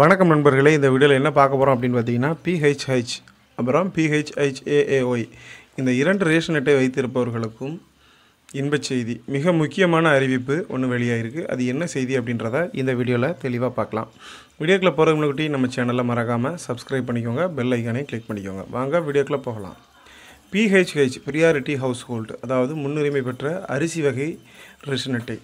வணக்கம் நண்பர்களே இந்த வீடியோவில் என்ன பார்க்க போகிறோம் அப்படின்னு பார்த்தீங்கன்னா பிஹெச்ஹெச் அப்புறம் பிஹெச்ஹேஏஒய் இந்த இரண்டு ரேஷன் அட்டை வைத்திருப்பவர்களுக்கும் இன்பச் செய்தி மிக முக்கியமான அறிவிப்பு ஒன்று வெளியாகிருக்கு அது என்ன செய்தி அப்படின்றத இந்த வீடியோவில் தெளிவாக பார்க்கலாம் வீடியோக்குள்ளே போகிறவங்களுக்கிட்டி நம்ம சேனலில் மறக்காமல் சப்ஸ்கிரைப் பண்ணிக்கோங்க பெல் ஐக்கானே கிளிக் பண்ணிக்கோங்க வாங்க வீடியோக்குள்ளே போகலாம் பிஹெச்ஹெச் ப்ரியாரிட்டி ஹவுஸ் ஹோல்டு அதாவது முன்னுரிமை பெற்ற அரிசி வகை ரேஷன் அட்டை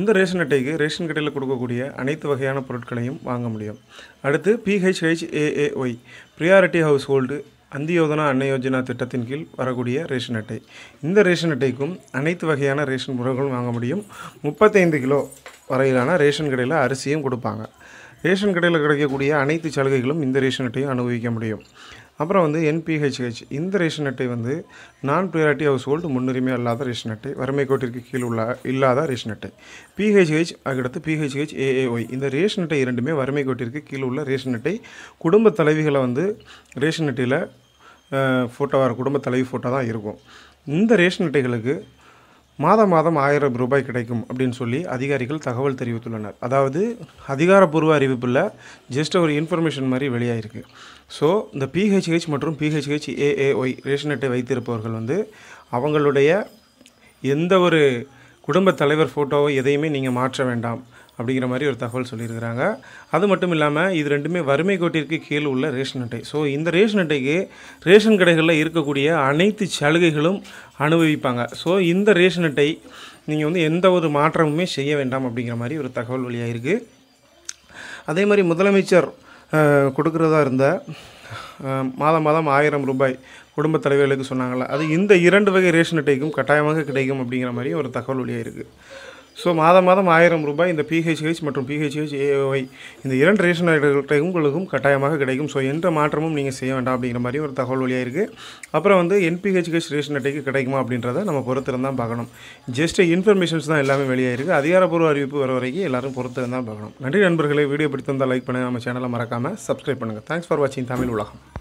இந்த ரேஷன் அட்டைக்கு ரேஷன் கடையில் கொடுக்கக்கூடிய அனைத்து வகையான பொருட்களையும் வாங்க முடியும் அடுத்து PHH AAY priority household Antyodaya Anna Yojana திட்டத்தின் கீழ் வரக்கூடிய ரேஷன் அட்டை இந்த ரேஷன் அட்டைக்கும் அனைத்து வகையான ரேஷன் பொருட்களும் வாங்க முடியும் முப்பத்தைந்து கிலோ வரையிலான ரேஷன் கடையில் அரிசியும் கொடுப்பாங்க ரேஷன் கடையில் கிடைக்கக்கூடிய அனைத்து சலுகைகளும் இந்த ரேஷன் அட்டையும் அனுபவிக்க முடியும் அப்புறம் வந்து என்பிஹெச்ஹெச் இந்த ரேஷன் அட்டை வந்து நான் ப்ரியாரிட்டி ஹவுஸ் ஹோல்டு முன்னுரிமை அல்லாத ரேஷன் அட்டை வறுமை கோட்டிற்கு கீழ் உள்ள இல்லாத ரேஷன் அட்டை பிஹெச்ஹெச் அதுக்கடுத்து பிஹெச்ஹெச் ஏஏஒய் இந்த ரேஷன் அட்டை இரண்டுமே வறுமை கோட்டிற்கு கீழ் உள்ள ரேஷன் அட்டை குடும்ப தலைவிகளை வந்து ரேஷன் அட்டையில் ஃபோட்டோவாக குடும்ப தலைவி ஃபோட்டோ தான் இருக்கும் இந்த ரேஷன் அட்டைகளுக்கு மாதம் மாதம் ஆயிரம் ரூபாய் கிடைக்கும் அப்படின்னு சொல்லி அதிகாரிகள் தகவல் தெரிவித்துள்ளனர் அதாவது அதிகாரப்பூர்வ அறிவிப்பில் ஜஸ்ட் ஒரு இன்ஃபர்மேஷன் மாதிரி வெளியாகிருக்கு ஸோ இந்த பிஹெச்ஹெச் மற்றும் பிஹெச்ஹெச் ஏஏஒய் ரேஷன் அட்டை வைத்திருப்பவர்கள் வந்து அவங்களுடைய எந்த ஒரு குடும்ப தலைவர் ஃபோட்டோவை எதையுமே நீங்கள் மாற்ற வேண்டாம் அப்படிங்கிற மாதிரி ஒரு தகவல் சொல்லியிருக்கிறாங்க அது மட்டும் இல்லாமல் இது ரெண்டுமே வறுமை கோட்டிற்கு கீழ் உள்ள ரேஷன் அட்டை ஸோ இந்த ரேஷன் அட்டைக்கு ரேஷன் கடைகளில் இருக்கக்கூடிய அனைத்து சலுகைகளும் அனுபவிப்பாங்க ஸோ இந்த ரேஷன் அட்டை நீங்கள் வந்து எந்த ஒரு மாற்றமுமே செய்ய வேண்டாம் அப்படிங்கிற மாதிரி ஒரு தகவல் வழியாக இருக்குது அதே மாதிரி முதலமைச்சர் கொடுக்குறதா இருந்த மாதம் மாதம் ஆயிரம் ரூபாய் குடும்ப தலைவர்களுக்கு சொன்னாங்களே அது இந்த இரண்டு வகை ரேஷன் அட்டைக்கும் கட்டாயமாக கிடைக்கும் அப்படிங்கிற மாதிரி ஒரு தகவல் வழியாக இருக்குது ஸோ மாதம் மாதம் ஆயிரம் ரூபாய் இந்த பிஹெச்ஹெச் மற்றும் பிஹெச்ஹெச் ஏஒய் இந்த இரண்டு ரேஷன் உங்களுக்கும் கட்டாயமாக கிடைக்கும் ஸோ எந்த மாற்றமும் நீங்கள் செய்ய வேண்டாம் அப்படிங்கிற மாதிரி ஒரு தகவல் வழியாக இருக்குது அப்புறம் வந்து என்பிஹெச்ஹெச் ரேஷன் அட்டைக்கு கிடைக்குமா அப்படின்றத நம்ம பொறுத்திருந்தான் பார்க்கணும் ஜஸ்ட் இன்ஃபர்மேஷன்ஸ் தான் எல்லாமே வெளியாக இருக்குது அதிகாரப்பூர்வ அறிவிப்பு வர வரைக்கும் எல்லாரும் பொறுத்திருந்தான் பார்க்கணும் நன்றி நண்பர்களே வீடியோ பிடித்திருந்தால் லைக் பண்ணுங்கள் நம்ம சேனலை மறக்காமல் சப்ஸ்கிரைப் பண்ணுங்கள் தேங்க்ஸ் ஃபார் வாட்சிங் தமிழ் உலகம்